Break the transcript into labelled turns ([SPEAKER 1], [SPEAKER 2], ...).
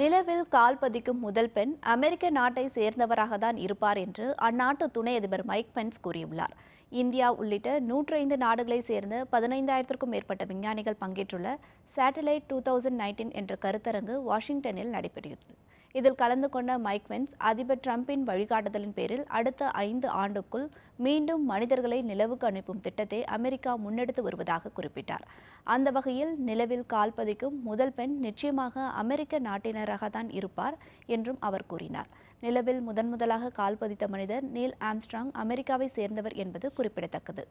[SPEAKER 1] நிலவில் கால் பதிக்கும் முதல் பெண் அமெரிக்க நாட்டை சேர்ந்தவராக தான் இருப்பார் என்று அந்நாட்டு துணை அதிபர் மைக் பென்ஸ் கூறியுள்ளார் இந்தியா உள்ளிட்ட நூற்றைந்து நாடுகளை சேர்ந்த பதினைந்தாயிரத்திற்கும் மேற்பட்ட விஞ்ஞானிகள் பங்கேற்றுள்ள சேட்டலைட் டூ தௌசண்ட் நைன்டீன் என்ற கருத்தரங்கு வாஷிங்டனில் நடைபெறுகிறது இதில் கலந்து கொண்ட மைக்வென்ஸ் அதிபர் டிரம்பின் வழிகாட்டுதலின் பேரில் அடுத்த ஐந்து ஆண்டுக்குள் மீண்டும் மனிதர்களை நிலவுக்கு அனுப்பும் திட்டத்தை அமெரிக்கா முன்னெடுத்து வருவதாக குறிப்பிட்டார் அந்த வகையில் நிலவில் கால்பதிக்கும் முதல் பெண் நிச்சயமாக அமெரிக்க நாட்டினராக தான் இருப்பார் என்றும் அவர் கூறினார் நிலவில் முதன்முதலாக கால்பதித்த மனிதர் நீல் ஆம்ஸ்ட்ராங் அமெரிக்காவை சேர்ந்தவர் என்பது குறிப்பிடத்தக்கது